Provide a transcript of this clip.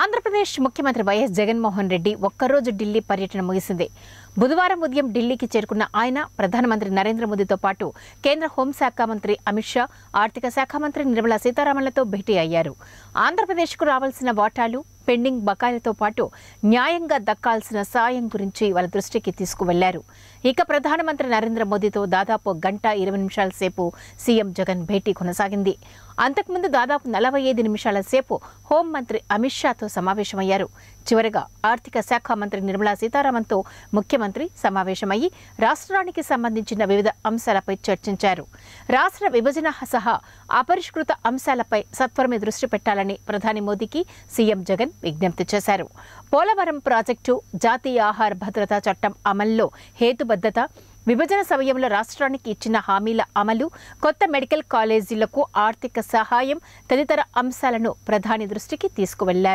ఆంధ్రప్రదేశ్ ముఖ్యమంత్రి వైఎస్ జగన్మోహన్ రెడ్డి ఒక్కరోజు ఢిల్లీ పర్యటన ముగిసింది బుధవారం ఉదయం ఢిల్లీకి చేరుకున్న ఆయన ప్రధానమంత్రి నరేంద్ర మోదీతో పాటు కేంద్ర హోంశాఖ మంత్రి అమిత్ షా ఆర్థిక శాఖ మంత్రి నిర్మలా సీతారామన్లతో భేటీ అయ్యారు ఆంధ్రప్రదేశ్కు రావాల్సిన వాటాలు పెండింగ్ బకాయిలతో పాటు న్యాయంగా దక్కాల్సిన సాయం గురించి వాళ్ళ దృష్టికి తీసుకువెళ్లారు ఇక ప్రధానమంత్రి నరేంద్ర మోదీతో దాదాపు గంట ఇరవై నిమిషాల సేపు సీఎం జగన్ భేటీ కొనసాగింది అంతకుముందు దాదాపు నలభై ఐదు నిమిషాల సేపు హోంమంత్రి అమిత్ షాతో సమావేశమయ్యారు చివరగా ఆర్థిక శాఖ మంత్రి నిర్మలా సీతారామన్తో ముఖ్యమంత్రి సమావేశమయ్యి రాష్ట్రానికి సంబంధించిన వివిధ అంశాలపై చర్చించారు రాష్ట్ర విభజన సహా అపరిష్కృత అంశాలపై సత్వరమే దృష్టి పెట్టాలని ప్రధాని మోదీకి సీఎం జగన్ విజ్ఞప్తి చేశారు పోలవరం ప్రాజెక్టు జాతీయ ఆహార భద్రతా చట్టం అమల్లో హేతుబద్ధత విభజన సమయంలో రాష్ట్రానికి ఇచ్చిన హామీల అమలు కొత్త మెడికల్ కాలేజీలకు ఆర్థిక సహాయం తదితర అంశాలను ప్రధాని దృష్టికి తీసుకువెళ్లారు